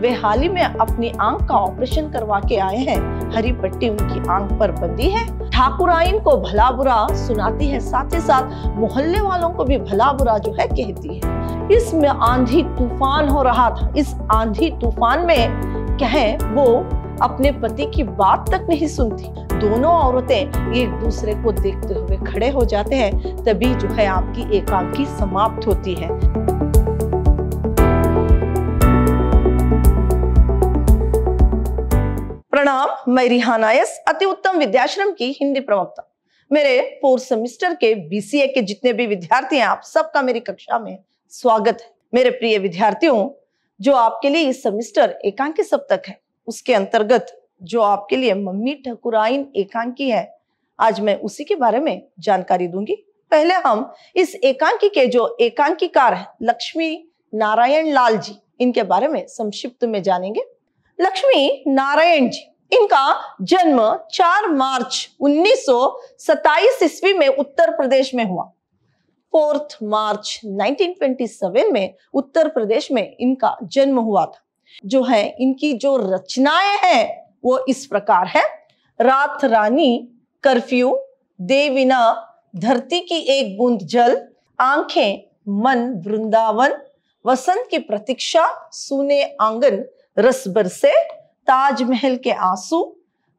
वे हाल ही में अपनी आंख का ऑपरेशन करवा के आए हैं हरी पट्टी उनकी आंख पर बंदी है ठाकुराइन को भला बुरा सुनाती है साथ ही साथ मोहल्ले वालों को भी भला बुरा जो है कहती है इसमें आंधी तूफान हो रहा था इस आंधी तूफान में कहें वो अपने पति की बात तक नहीं सुनती दोनों औरतें एक दूसरे को देखते हुए खड़े हो जाते हैं तभी जो है आपकी एकांकी समाप्त होती है प्रणाम मैं रिहाना एस अति उत्तम विद्याश्रम की हिंदी प्रवक्ता मेरे फोर्थ सेमिस्टर के बीसीए के जितने भी विद्यार्थी हैं आप सबका मेरी कक्षा में स्वागत है मेरे प्रिय विद्यार्थियों जो आपके लिए इस सेमिस्टर एकांकी सप्तक है उसके अंतर्गत जो आपके लिए मम्मी ठकुराइन एकांकी है आज मैं उसी के बारे में जानकारी दूंगी पहले हम इस एकांकी के जो एकांकीकार है लक्ष्मी नारायण लाल जी इनके बारे में संक्षिप्त में जानेंगे लक्ष्मी नारायण जी इनका जन्म 4 मार्च 1927 ईस्वी में उत्तर प्रदेश में हुआ फोर्थ मार्च 1927 में उत्तर प्रदेश में इनका जन्म हुआ था जो है इनकी जो रचनाएं हैं वो इस प्रकार है रात रानी कर्फ्यू देविना धरती की एक बूंद जल आंखें मन वृंदावन वसंत की प्रतीक्षा सुने आंगन रस बरसे ताजमहल के आंसू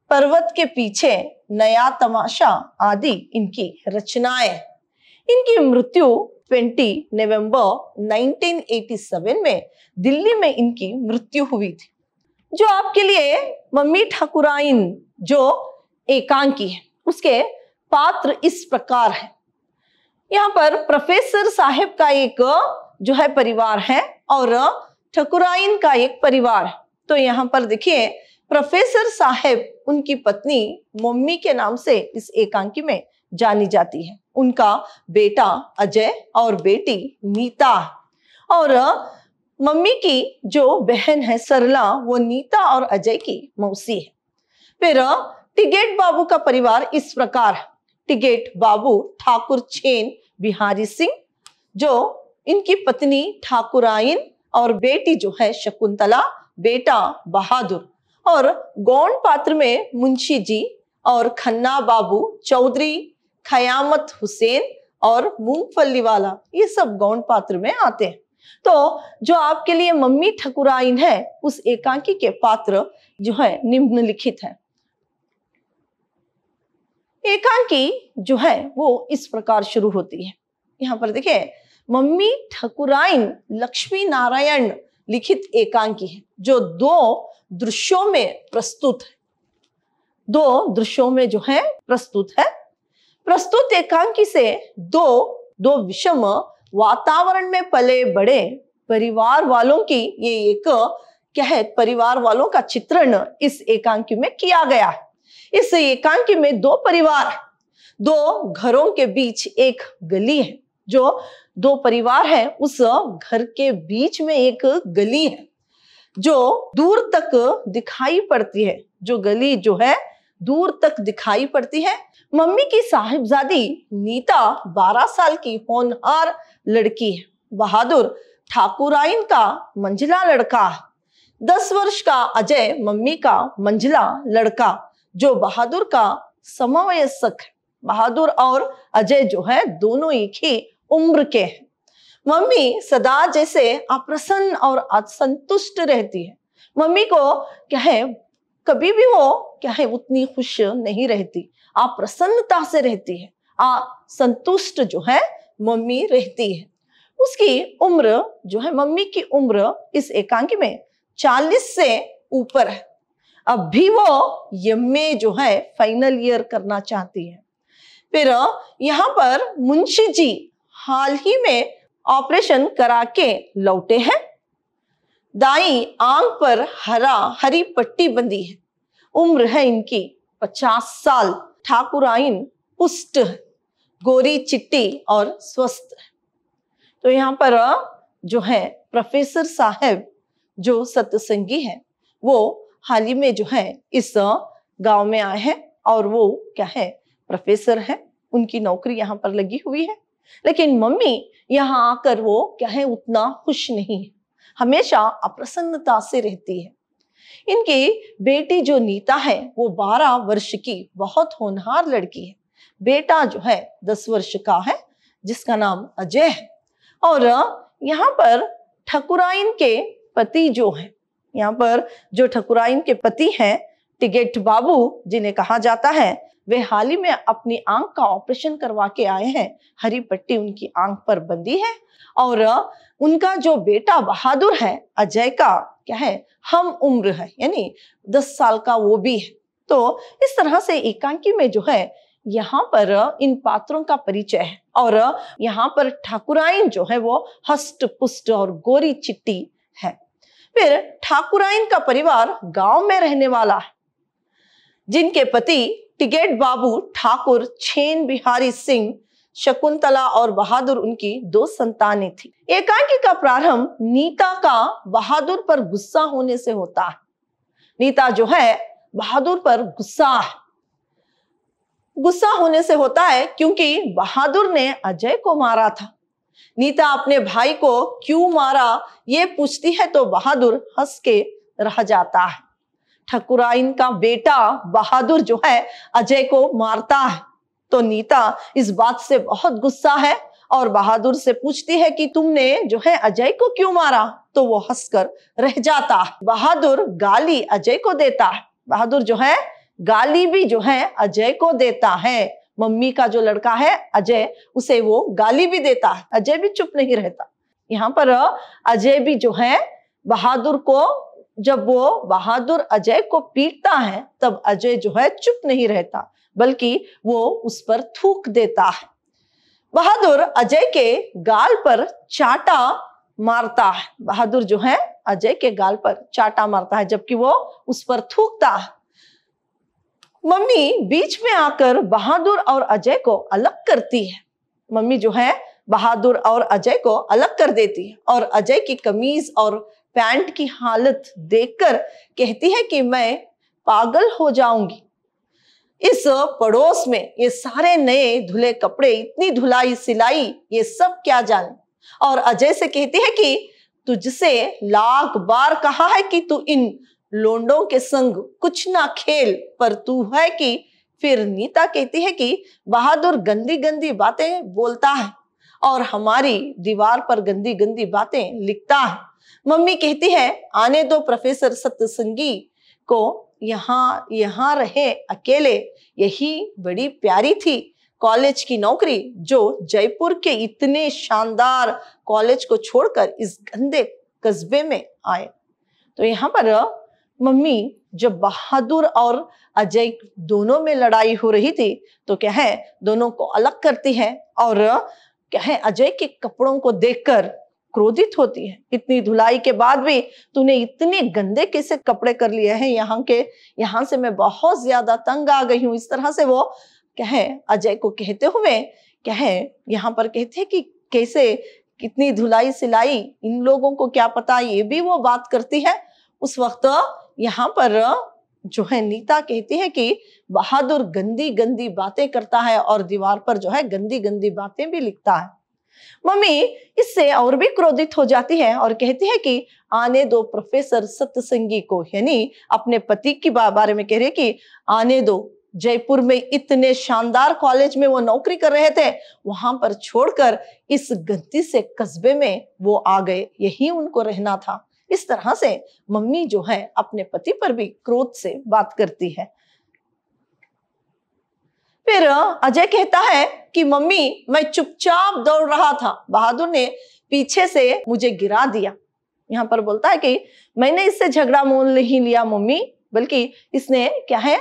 पर्वत के पीछे नया तमाशा आदि इनकी रचनाएं इनकी मृत्यु 20 नवंबर 1987 में दिल्ली में इनकी मृत्यु हुई थी जो आपके लिए मम्मी ठाकुराइन जो एकांकी है उसके पात्र इस प्रकार है यहाँ पर प्रोफेसर साहेब का एक जो है परिवार है और ठकुराइन का एक परिवार तो यहाँ पर देखिए प्रोफेसर साहेब उनकी पत्नी मम्मी के नाम से इस एकांकी में जानी जाती है उनका बेटा अजय और बेटी नीता और मम्मी की जो बहन है सरला वो नीता और अजय की मौसी है फिर टिगेट बाबू का परिवार इस प्रकार टिगेट बाबू ठाकुर छेन बिहारी सिंह जो इनकी पत्नी ठाकुराइन और बेटी जो है शकुंतला बेटा बहादुर और गौण पात्र में मुंशी जी और खन्ना बाबू चौधरी खयामत हुसैन और मूंगफली वाला ये सब गौण पात्र में आते हैं तो जो आपके लिए मम्मी ठकुराइन है उस एकांकी के पात्र जो है निम्नलिखित है एकांकी जो है वो इस प्रकार शुरू होती है यहाँ पर देखिये मम्मी ठकुराइन लक्ष्मी नारायण लिखित एकांकी है जो दो दृश्यों में प्रस्तुत है दो दृश्यों में जो है प्रस्तुत है प्रस्तुत एकांकी से दो दो विषम वातावरण में पले बड़े परिवार वालों की ये एक कह परिवार वालों का चित्रण इस एकांकी में किया गया है इस एकांकी में दो परिवार दो घरों के बीच एक गली है जो दो परिवार है उस घर के बीच में एक गली है जो दूर तक दिखाई पड़ती है जो गली जो है दूर तक दिखाई पड़ती है मम्मी की साहिबजादी नीता 12 साल की होनहार लड़की है बहादुर ठाकुराइन का मंजिला लड़का है दस वर्ष का अजय मम्मी का मंजिला लड़का जो बहादुर का समवयस्क है बहादुर और अजय जो है दोनों एक ही उम्र के हैं मम्मी सदा जैसे अप्रसन्न और असंतुष्ट रहती है मम्मी को क्या है कभी भी वो क्या है उतनी खुश नहीं रहती अप्रसन्नता से रहती है आ संतुष्ट जो है मम्मी रहती है उसकी उम्र जो है मम्मी की उम्र इस एकांकी में चालीस से ऊपर है अब भी वो एम जो है फाइनल ईयर करना चाहती है फिर यहाँ पर मुंशी जी हाल ही में ऑपरेशन करा के लौटे हैं दाई आंग पर हरा हरी पट्टी बंधी है उम्र है इनकी पचास साल ठाकुराइन पुष्ट गोरी चिट्टी और स्वस्थ तो यहाँ पर जो है प्रोफेसर साहब जो सत्संगी है वो हाल ही में जो है इस गांव में आए हैं और वो क्या है प्रोफेसर है उनकी नौकरी यहाँ पर लगी हुई है लेकिन मम्मी यहाँ आकर वो क्या है उतना खुश नहीं है हमेशा अप्रसन्नता से रहती है इनकी बेटी जो नीता है वो बारह वर्ष की बहुत होनहार लड़की है बेटा जो है दस वर्ष का है जिसका नाम अजय है और यहाँ पर ठकुराइन के पति जो है यहाँ पर जो ठकुराइन के पति हैं टिगेट बाबू जिन्हें कहा जाता है वे हाल ही में अपनी आंख का ऑपरेशन करवा के आए हैं हरी पट्टी उनकी आंख पर बंदी है और उनका जो बेटा बहादुर है अजय का क्या है हम उम्र है यानी दस साल का वो भी है तो इस तरह से एकांकी में जो है यहाँ पर इन पात्रों का परिचय है और यहाँ पर ठाकुराइन जो है वो हस्त पुष्ट और गोरी चिट्टी है फिर ठाकुराइन का परिवार गांव में रहने वाला है जिनके पति टिकेट बाबू ठाकुर छेन बिहारी सिंह शकुंतला और बहादुर उनकी दो संतानें थी एकांकी का प्रारंभ नीता का बहादुर पर गुस्सा होने से होता है नीता जो है बहादुर पर गुस्सा है गुस्सा होने से होता है क्योंकि बहादुर ने अजय को मारा था नीता अपने भाई को क्यों मारा ये पूछती है तो बहादुर हंस के रह जाता है ठकुराइन का बेटा बहादुर जो है अजय को मारता है तो नीता इस बात से बहुत गुस्सा है और बहादुर से पूछती है कि तुमने जो है अजय को क्यों मारा तो वो हंसकर रह जाता है बहादुर गाली अजय को देता है बहादुर जो है गाली भी जो है अजय को देता है मम्मी का जो लड़का है अजय उसे वो गाली भी देता है अजय भी चुप नहीं रहता यहाँ पर अजय भी जो है बहादुर को जब वो बहादुर अजय को पीटता है तब अजय जो है चुप नहीं रहता बल्कि वो उस पर थूक देता है बहादुर अजय के गाल पर चाटा मारता है बहादुर जो है अजय के गाल पर चाटा मारता है जबकि वो उस पर थूकता है मम्मी बीच में आकर बहादुर और अजय को अलग करती है मम्मी जो है बहादुर और अजय को अलग कर देती है और अजय की कमीज और पैंट की हालत देखकर कहती है कि मैं पागल हो जाऊंगी इस पड़ोस में ये सारे नए धुले कपड़े इतनी धुलाई सिलाई ये सब क्या जाने और अजय से कहती है कि तुझसे लाख बार कहा है कि तू इन लोंडों के संग कुछ ना खेल पर तू है कि फिर नीता कहती है कि बहादुर गंदी गंदी बातें बोलता है और हमारी दीवार पर गंदी गंदी बातें लिखता है मम्मी कहती है आने दो प्रोफेसर सत्यसंगी को यहाँ यहाँ रहे अकेले यही बड़ी प्यारी थी कॉलेज की नौकरी जो जयपुर के इतने शानदार कॉलेज को छोड़कर इस गंदे कस्बे में आए तो यहाँ पर मम्मी जब बहादुर और अजय दोनों में लड़ाई हो रही थी तो क्या है दोनों को अलग करती है और क्या है अजय के कपड़ों को देखकर क्रोधित होती है इतनी धुलाई के बाद भी तूने इतने गंदे कैसे कपड़े कर लिए हैं यहाँ के यहाँ से मैं बहुत ज्यादा तंग आ गई हूँ इस तरह से वो कहे अजय को कहते हुए कहे यहाँ पर कहते कि कैसे कितनी धुलाई सिलाई इन लोगों को क्या पता ये भी वो बात करती है उस वक्त यहाँ पर जो है नीता कहती है कि बहादुर गंदी गंदी बातें करता है और दीवार पर जो है गंदी गंदी बातें भी लिखता है मम्मी इससे और भी क्रोधित हो जाती है और कहती है कि आने दो प्रोफेसर सत्संगी को यानी अपने पति के बारे में कह रहे कि आने दो जयपुर में इतने शानदार कॉलेज में वो नौकरी कर रहे थे वहां पर छोड़कर इस गलती से कस्बे में वो आ गए यही उनको रहना था इस तरह से मम्मी जो है अपने पति पर भी क्रोध से बात करती है फिर अजय कहता है कि मम्मी मैं चुपचाप दौड़ रहा था बहादुर ने पीछे से मुझे गिरा दिया यहाँ पर बोलता है कि मैंने इससे झगड़ा मोल नहीं लिया मम्मी बल्कि इसने क्या है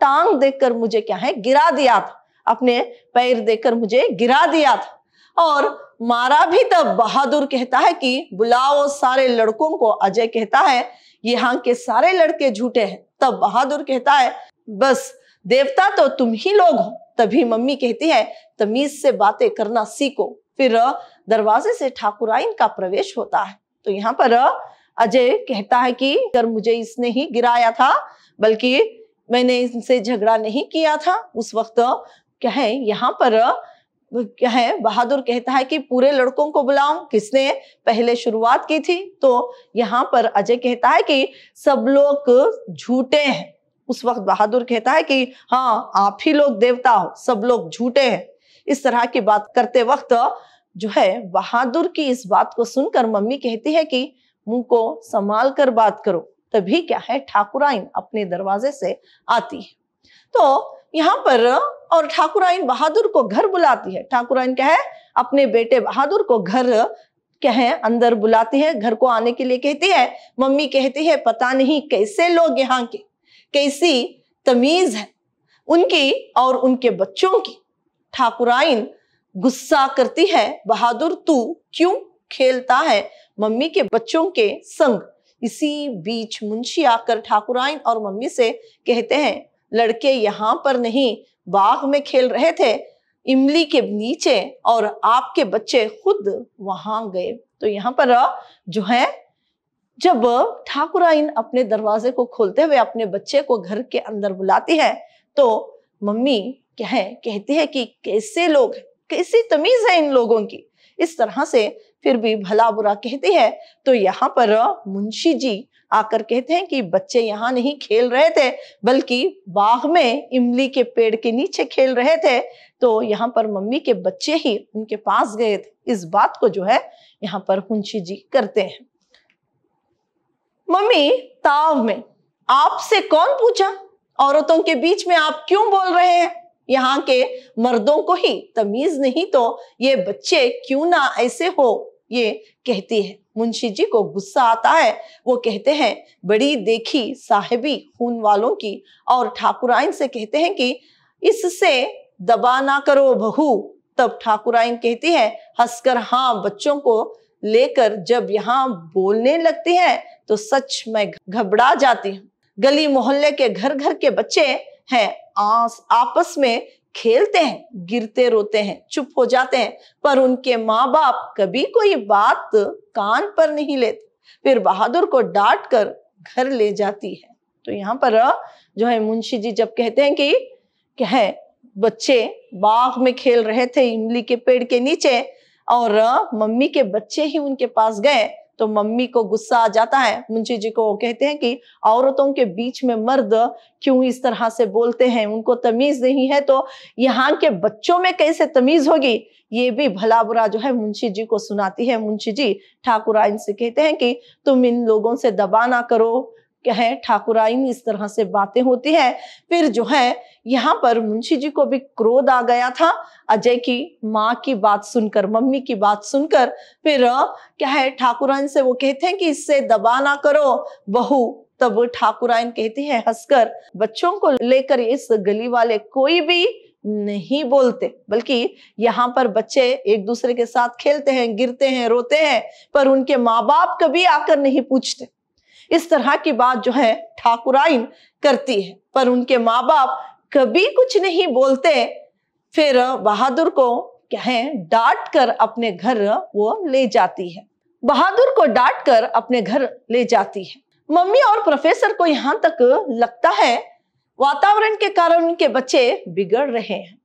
टांग देखकर मुझे क्या है गिरा दिया था अपने पैर देखकर मुझे गिरा दिया था और मारा भी तब बहादुर कहता है कि बुलाओ सारे लड़कों को अजय कहता है यहाँ के सारे लड़के झूठे हैं तब बहादुर कहता है बस देवता तो तुम ही लोग हो तभी मम्मी कहती है तमीज से बातें करना सीखो फिर दरवाजे से ठाकुराइन का प्रवेश होता है तो यहाँ पर अजय कहता है कि अगर मुझे इसने ही गिराया था बल्कि मैंने इनसे झगड़ा नहीं किया था उस वक्त क्या है यहाँ पर क्या है बहादुर कहता है कि पूरे लड़कों को बुलाऊं किसने पहले शुरुआत की थी तो यहाँ पर अजय कहता है कि सब लोग झूठे हैं उस वक्त बहादुर कहता है कि हाँ आप ही लोग देवता हो सब लोग झूठे हैं इस तरह की बात करते वक्त जो है बहादुर की इस बात को सुनकर मम्मी कहती है कि मुंह को संभाल कर बात करो तभी क्या है ठाकुराइन अपने दरवाजे से आती है तो यहाँ पर और ठाकुराइन बहादुर को घर बुलाती है ठाकुराइन क्या है अपने बेटे बहादुर को घर क्या है अंदर बुलाती है घर को आने के लिए कहती है मम्मी कहती है पता नहीं कैसे लोग यहाँ के कैसी तमीज है उनकी और उनके बच्चों की ठाकुराइन गुस्सा करती है बहादुर तू क्यों खेलता है मम्मी के बच्चों के संग इसी बीच मुंशी आकर ठाकुराइन और मम्मी से कहते हैं लड़के यहाँ पर नहीं बाग में खेल रहे थे इमली के नीचे और आपके बच्चे खुद वहां गए तो यहाँ पर जो है जब ठाकुराइन अपने दरवाजे को खोलते हुए अपने बच्चे को घर के अंदर बुलाती है तो मम्मी है कहती है कि कैसे लोग कैसी तमीज है इन लोगों की इस तरह से फिर भी भला बुरा कहती है तो यहाँ पर मुंशी जी आकर कहते हैं कि बच्चे यहाँ नहीं खेल रहे थे बल्कि बाग में इमली के पेड़ के नीचे खेल रहे थे तो यहाँ पर मम्मी के बच्चे ही उनके पास गए थे इस बात को जो है यहाँ पर मुंशी जी करते हैं मम्मी ताव में आपसे कौन पूछा औरतों के बीच में आप क्यों बोल रहे हैं यहाँ के मर्दों को ही तमीज नहीं तो ये बच्चे क्यों ना ऐसे हो ये कहती है मुंशी जी को गुस्सा आता है वो कहते हैं बड़ी देखी साहेबी खून वालों की और ठाकुराइन से कहते हैं कि इससे दबा ना करो बहू तब ठाकुराइन कहती है हंसकर हाँ बच्चों को लेकर जब यहाँ बोलने लगती हैं तो सच में घबरा जाती हूँ गली मोहल्ले के घर घर के बच्चे हैं आस आपस में खेलते हैं गिरते रोते हैं चुप हो जाते हैं पर उनके माँ बाप कभी कोई बात कान पर नहीं लेते फिर बहादुर को डांट कर घर ले जाती है तो यहाँ पर जो है मुंशी जी जब कहते हैं कि है बच्चे बाग में खेल रहे थे इमली के पेड़ के नीचे और मम्मी के बच्चे ही उनके पास गए तो मम्मी को गुस्सा आ जाता है मुंशी जी को वो कहते हैं कि औरतों के बीच में मर्द क्यों इस तरह से बोलते हैं उनको तमीज नहीं है तो यहाँ के बच्चों में कैसे तमीज होगी ये भी भला बुरा जो है मुंशी जी को सुनाती है मुंशी जी ठाकुर आइन से कहते हैं कि तुम इन लोगों से दबा ना करो क्या है ठाकुराइन इस तरह से बातें होती है फिर जो है यहाँ पर मुंशी जी को भी क्रोध आ गया था अजय की माँ की बात सुनकर मम्मी की बात सुनकर फिर क्या है ठाकुराइन से वो कहते हैं कि इससे दबा ना करो बहू तब ठाकुराइन कहती है हंसकर बच्चों को लेकर इस गली वाले कोई भी नहीं बोलते बल्कि यहाँ पर बच्चे एक दूसरे के साथ खेलते हैं गिरते हैं रोते हैं पर उनके माँ बाप कभी आकर नहीं पूछते इस तरह की बात जो है ठाकुराइन करती है पर उनके माँ बाप कभी कुछ नहीं बोलते फिर बहादुर को कहें डांट कर अपने घर वो ले जाती है बहादुर को डांट कर अपने घर ले जाती है मम्मी और प्रोफेसर को यहाँ तक लगता है वातावरण के कारण उनके बच्चे बिगड़ रहे हैं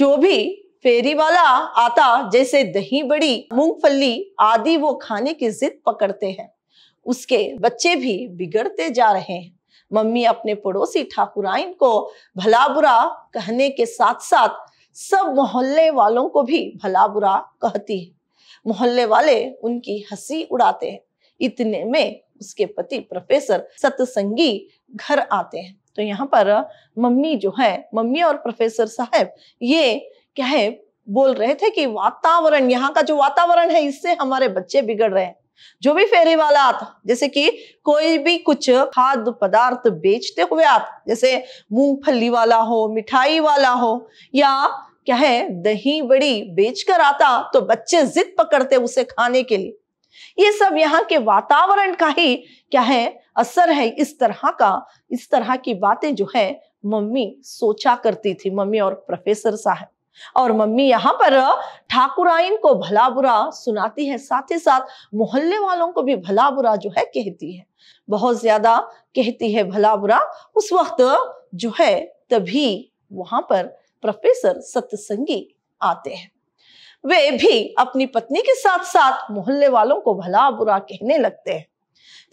जो भी फेरी वाला आता जैसे दही बड़ी मूंगफली आदि वो खाने की जिद पकड़ते हैं उसके बच्चे भी बिगड़ते जा रहे हैं मम्मी अपने पड़ोसी ठाकुराइन को भला बुरा कहने के साथ साथ सब मोहल्ले वालों को भी भला बुरा कहती है मोहल्ले वाले उनकी हंसी उड़ाते हैं इतने में उसके पति प्रोफेसर सतसंगी घर आते हैं तो यहाँ पर मम्मी जो है मम्मी और प्रोफेसर साहब ये क्या है बोल रहे थे कि वातावरण यहाँ का जो वातावरण है इससे हमारे बच्चे बिगड़ रहे हैं जो भी फेरी वाला आता जैसे कि कोई भी कुछ खाद्य पदार्थ बेचते हुए आता जैसे मूंगफली वाला हो मिठाई वाला हो या क्या है दही बड़ी बेचकर आता तो बच्चे जिद पकड़ते उसे खाने के लिए ये सब यहाँ के वातावरण का ही क्या है असर है इस तरह का इस तरह की बातें जो है मम्मी सोचा करती थी मम्मी और प्रोफेसर साहब और मम्मी यहाँ पर ठाकुराइन को भला बुरा सुनाती है साथ ही साथ मोहल्ले वालों को भी भला बुरा जो है कहती है बहुत ज्यादा कहती है भला बुरा उस वक्त जो है तभी वहां पर प्रोफेसर सत्संगी आते हैं वे भी अपनी पत्नी के साथ साथ मोहल्ले वालों को भला बुरा कहने लगते हैं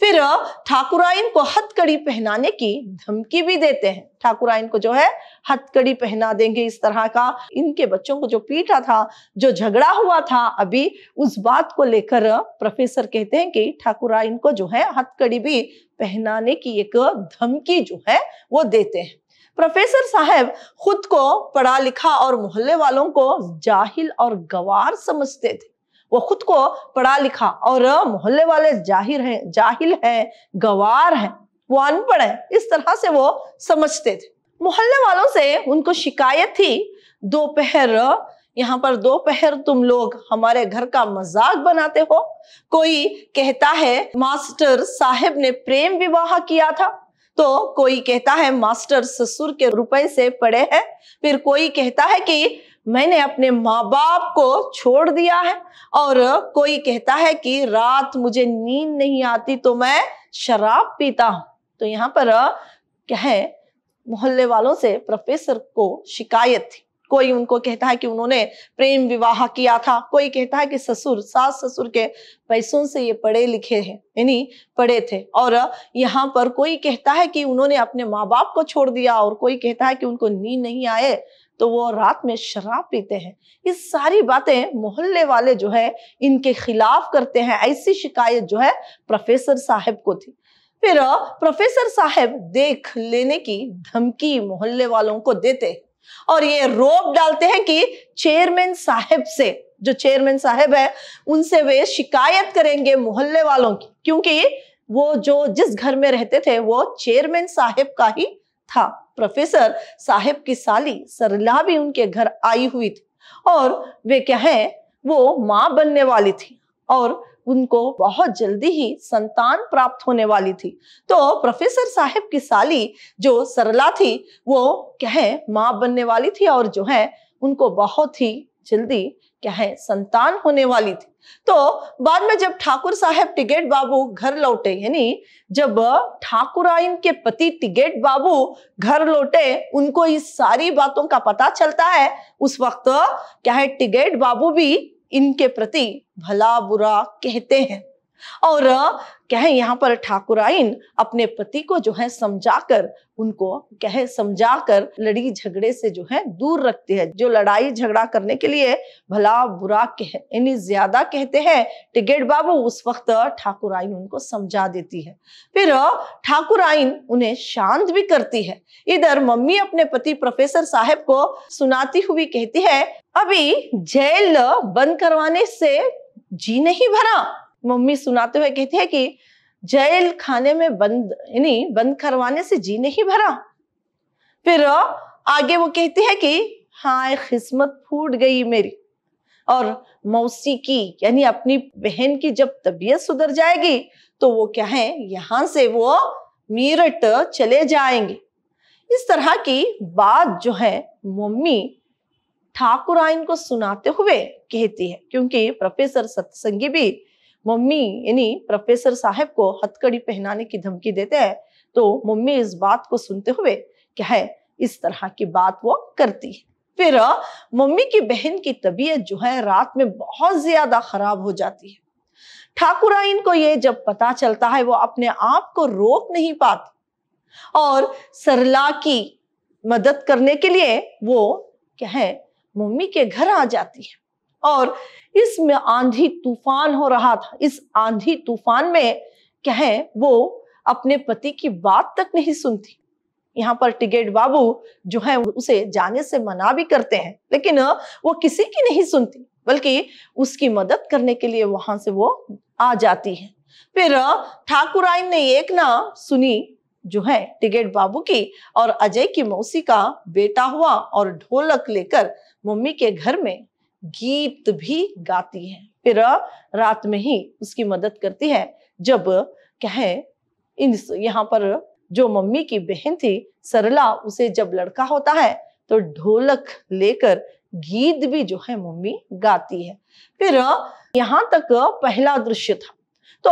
फिर ठाकुराइन को हथकड़ी पहनाने की धमकी भी देते हैं ठाकुराइन को जो है हथकड़ी पहना देंगे इस तरह का इनके बच्चों को जो पीटा था जो झगड़ा हुआ था अभी उस बात को लेकर प्रोफेसर कहते हैं कि ठाकुराइन को जो है हथकड़ी भी पहनाने की एक धमकी जो है वो देते हैं प्रोफेसर साहब खुद को पढ़ा लिखा और मोहल्ले वालों को जाहिल और गवार समझते थे वो खुद को पढ़ा लिखा और मोहल्ले वाले जाहिर हैं जाहिल हैं गवार हैं वो अनपढ़ है इस तरह से वो समझते थे मोहल्ले वालों से उनको शिकायत थी दोपहर यहाँ पर दोपहर तुम लोग हमारे घर का मजाक बनाते हो कोई कहता है मास्टर साहब ने प्रेम विवाह किया था तो कोई कहता है मास्टर ससुर के रुपए से पड़े हैं फिर कोई कहता है कि मैंने अपने माँ बाप को छोड़ दिया है और कोई कहता है कि रात मुझे नींद नहीं आती तो मैं शराब पीता हूं तो यहाँ पर क्या है मोहल्ले वालों से प्रोफेसर को शिकायत थी कोई उनको कहता है कि उन्होंने प्रेम विवाह किया था कोई कहता है कि ससुर सास ससुर के पैसों से ये पढ़े लिखे हैं यानी पढ़े थे और यहाँ पर कोई कहता है कि उन्होंने अपने माँ बाप को छोड़ दिया और कोई कहता है कि उनको नींद नहीं आए तो वो रात में शराब पीते हैं ये सारी बातें मोहल्ले वाले जो है इनके खिलाफ करते हैं ऐसी शिकायत जो है प्रोफेसर साहब को थी फिर प्रोफेसर साहब देख लेने की धमकी मोहल्ले वालों को देते और ये रोप डालते हैं कि चेयरमैन साहब से जो चेयरमैन साहब है उनसे वे शिकायत करेंगे मोहल्ले वालों की क्योंकि वो जो जिस घर में रहते थे वो चेयरमैन साहब का ही था प्रोफेसर साहेब की साली सरला भी उनके घर आई हुई थी और वे क्या है वो माँ बनने वाली थी और उनको बहुत जल्दी ही संतान प्राप्त होने वाली थी तो प्रोफेसर साहेब की साली जो सरला थी वो क्या है माँ बनने वाली थी और जो है उनको बहुत ही जल्दी क्या है संतान होने वाली थी तो बाद में जब ठाकुर साहब टिगेट बाबू घर लौटे यानी जब ठाकुर के पति टिगेट बाबू घर लौटे उनको इस सारी बातों का पता चलता है उस वक्त क्या है टिगेट बाबू भी इनके प्रति भला बुरा कहते हैं और कहे यहाँ पर ठाकुराइन अपने पति को जो है समझाकर उनको कहे समझाकर लड़ी झगड़े से जो है दूर रखती है जो लड़ाई झगड़ा करने के लिए भला बुरा कह यानी ज्यादा कहते हैं टिकेट बाबू उस वक्त ठाकुराइन उनको समझा देती है फिर ठाकुराइन उन्हें शांत भी करती है इधर मम्मी अपने पति प्रोफेसर साहब को सुनाती हुई कहती है अभी जेल बंद करवाने से जी नहीं भरा मम्मी सुनाते हुए कहती है कि जेल खाने में बंद यानी बंद करवाने से जी नहीं भरा फिर आगे वो कहती है कि हाँ किस्मत फूट गई मेरी और मौसी की यानी अपनी बहन की जब तबीयत सुधर जाएगी तो वो क्या है यहां से वो मीरठ चले जाएंगे इस तरह की बात जो है मम्मी आइन को सुनाते हुए कहती है क्योंकि प्रोफेसर सत्संगी भी मम्मी यानी प्रोफेसर साहब को हथकड़ी पहनाने की धमकी देते हैं तो मम्मी इस बात को सुनते हुए क्या है इस तरह की बात वो करती है फिर मम्मी की बहन की तबीयत जो है रात में बहुत ज्यादा खराब हो जाती है ठाकुराइन को ये जब पता चलता है वो अपने आप को रोक नहीं पाती और सरला की मदद करने के लिए वो क्या है मम्मी के घर आ जाती है और इसमें आंधी तूफान हो रहा था इस आंधी तूफान में कहें वो अपने पति की बात तक नहीं सुनती यहाँ पर टिकेट बाबू जो है उसे जाने से मना भी करते हैं लेकिन वो किसी की नहीं सुनती बल्कि उसकी मदद करने के लिए वहां से वो आ जाती है फिर ठाकुराइन ने एक ना सुनी जो है टिकेट बाबू की और अजय की मौसी का बेटा हुआ और ढोलक लेकर मम्मी के घर में गीत भी गाती है फिर रात में ही उसकी मदद करती है जब कहे इन यहाँ पर जो मम्मी की बहन थी सरला उसे जब लड़का होता है तो ढोलक लेकर गीत भी जो है मम्मी गाती है फिर यहाँ तक पहला दृश्य था तो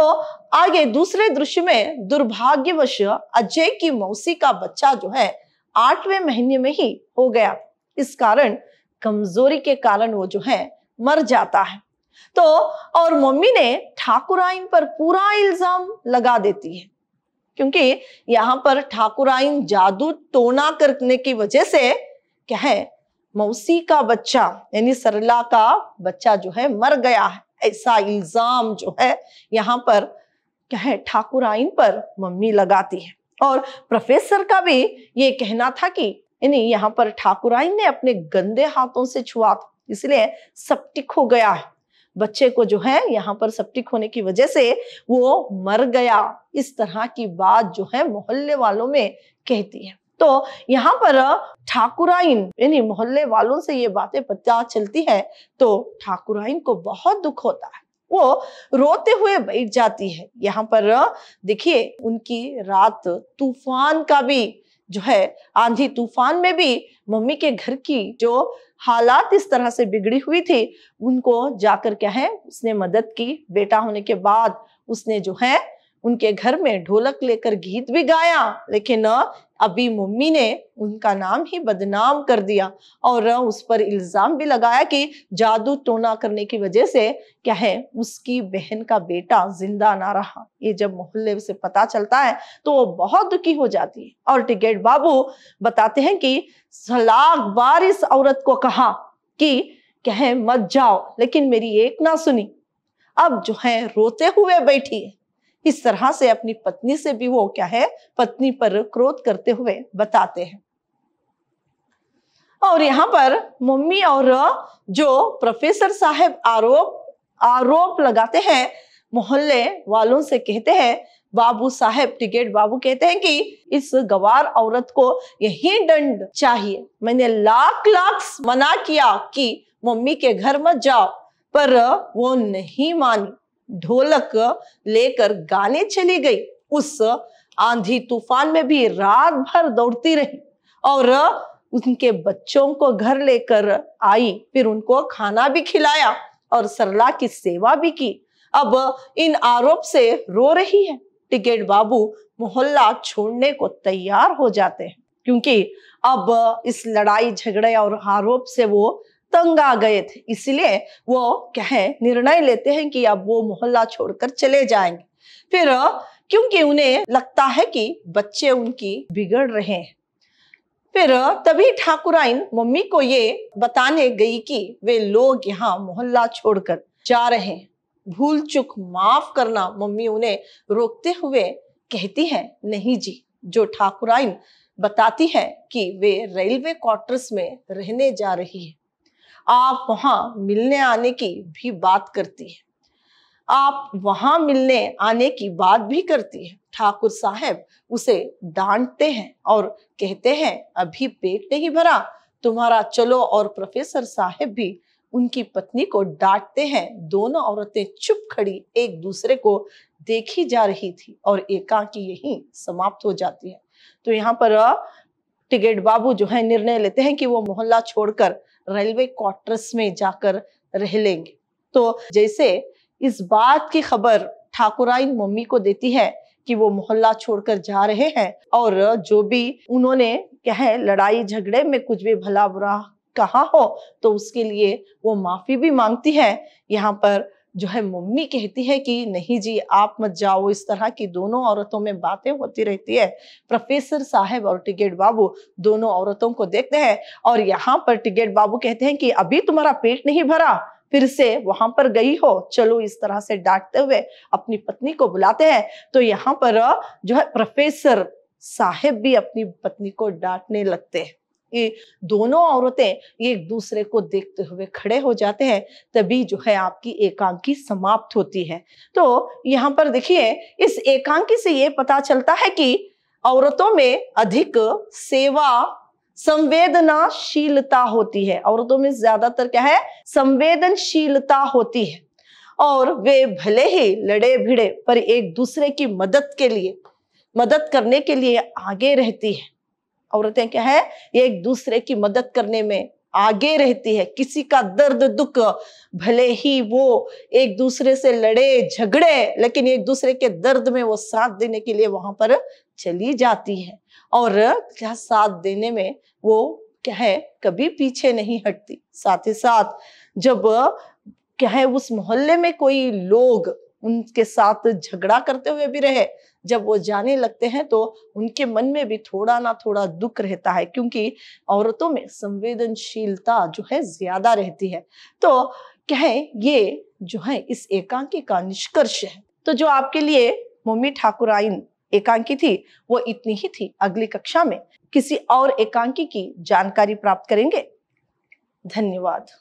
आगे दूसरे दृश्य में दुर्भाग्यवश अजय की मौसी का बच्चा जो है आठवें महीने में ही हो गया इस कारण कमजोरी के कारण वो जो है मर जाता है तो और मम्मी ने ठाकुराइन पर पूरा इल्जाम लगा देती है क्योंकि यहां पर ठाकुराइन जादू टोना करने की वजह से क्या है मौसी का बच्चा यानी सरला का बच्चा जो है मर गया है ऐसा इल्जाम जो है यहाँ पर क्या है ठाकुराइन पर मम्मी लगाती है और प्रोफेसर का भी ये कहना था कि यानी यहाँ पर ठाकुराइन ने अपने गंदे हाथों से छुआ था इसलिए सप्टिक हो गया है बच्चे को जो है यहाँ पर सप्टिक होने की वजह से वो मर गया इस तरह की बात जो है मोहल्ले वालों में कहती है तो यहाँ पर ठाकुराइन यानी मोहल्ले वालों से ये बातें पता चलती है तो ठाकुराइन को बहुत दुख होता है वो रोते हुए बैठ जाती है यहाँ पर देखिए उनकी रात तूफान का भी जो है आंधी तूफान में भी मम्मी के घर की जो हालात इस तरह से बिगड़ी हुई थी उनको जाकर क्या है उसने मदद की बेटा होने के बाद उसने जो है उनके घर में ढोलक लेकर गीत भी गाया लेकिन अभी मम्मी ने उनका नाम ही बदनाम कर दिया और उस पर इल्ज़ाम भी लगाया कि जादू टोना करने की वजह से क्या है उसकी बहन का बेटा जिंदा ना रहा ये जब मोहल्ले से पता चलता है तो वो बहुत दुखी हो जाती है और टिकेट बाबू बताते हैं कि सलाख बार इस औरत को कहा कि कहे मत जाओ लेकिन मेरी एक ना सुनी अब जो है रोते हुए बैठी है इस तरह से अपनी पत्नी से भी वो क्या है पत्नी पर क्रोध करते हुए बताते हैं और यहाँ पर मम्मी और जो प्रोफेसर साहब आरोप आरोप लगाते हैं मोहल्ले वालों से कहते हैं बाबू साहेब टिकेट बाबू कहते हैं कि इस गवार औरत को यही दंड चाहिए मैंने लाख लाख मना किया कि मम्मी के घर मत जाओ पर वो नहीं मानी ढोलक लेकर गाने चली गई उस आंधी तूफान में भी रात भर दौड़ती रही और उनके बच्चों को घर लेकर आई फिर उनको खाना भी खिलाया और सरला की सेवा भी की अब इन आरोप से रो रही है टिकेट बाबू मोहल्ला छोड़ने को तैयार हो जाते हैं क्योंकि अब इस लड़ाई झगड़े और आरोप से वो तंग आ गए थे इसलिए वो क्या है निर्णय लेते हैं कि अब वो मोहल्ला छोड़कर चले जाएंगे फिर क्योंकि उन्हें लगता है कि बच्चे उनकी बिगड़ रहे हैं फिर तभी ठाकुराइन मम्मी को ये बताने गई कि वे लोग यहाँ मोहल्ला छोड़कर जा रहे हैं भूल चुक माफ करना मम्मी उन्हें रोकते हुए कहती है नहीं जी जो ठाकुराइन बताती है कि वे रेलवे क्वार्टर्स में रहने जा रही है आप वहां मिलने आने की भी बात करती है आप वहां मिलने आने की बात भी करती है ठाकुर साहब उसे डांटते हैं और कहते हैं अभी पेट नहीं भरा तुम्हारा चलो और प्रोफेसर साहब भी उनकी पत्नी को डांटते हैं दोनों औरतें चुप खड़ी एक दूसरे को देखी जा रही थी और एकांकी यही समाप्त हो जाती है तो यहाँ पर टिकेट बाबू जो है निर्णय लेते हैं कि वो मोहल्ला छोड़कर रेलवे क्वार्टर्स में जाकर रह लेंगे तो जैसे इस बात की खबर ठाकुराइन मम्मी को देती है कि वो मोहल्ला छोड़कर जा रहे हैं और जो भी उन्होंने कहे लड़ाई झगड़े में कुछ भी भला बुरा कहा हो तो उसके लिए वो माफी भी मांगती है यहाँ पर जो है मम्मी कहती है कि नहीं जी आप मत जाओ इस तरह की दोनों औरतों में बातें होती रहती है प्रोफेसर साहब और टिकेट बाबू दोनों औरतों को देखते हैं और यहाँ पर टिकेट बाबू कहते हैं कि अभी तुम्हारा पेट नहीं भरा फिर से वहां पर गई हो चलो इस तरह से डांटते हुए अपनी पत्नी को बुलाते हैं तो यहाँ पर जो है प्रोफेसर साहेब भी अपनी पत्नी को डांटने लगते हैं ये दोनों औरतें एक दूसरे को देखते हुए खड़े हो जाते हैं तभी जो है आपकी एकांकी समाप्त होती है तो यहाँ पर देखिए इस एकांकी से ये पता चलता है कि औरतों में अधिक सेवा संवेदनाशीलता होती है औरतों में ज्यादातर क्या है संवेदनशीलता होती है और वे भले ही लड़े भिड़े पर एक दूसरे की मदद के लिए मदद करने के लिए आगे रहती है औरतें क्या है एक दूसरे की मदद करने में आगे रहती है किसी का दर्द दुख भले ही वो एक दूसरे से लड़े झगड़े लेकिन एक दूसरे के दर्द में वो साथ देने के लिए वहां पर चली जाती है और क्या साथ देने में वो क्या है कभी पीछे नहीं हटती साथ ही साथ जब क्या है उस मोहल्ले में कोई लोग उनके साथ झगड़ा करते हुए भी रहे जब वो जाने लगते हैं तो उनके मन में भी थोड़ा ना थोड़ा दुख रहता है क्योंकि औरतों में संवेदनशीलता जो है ज्यादा रहती है तो कहें ये जो है इस एकांकी का निष्कर्ष है तो जो आपके लिए मम्मी ठाकुर एकांकी थी वो इतनी ही थी अगली कक्षा में किसी और एकांकी की जानकारी प्राप्त करेंगे धन्यवाद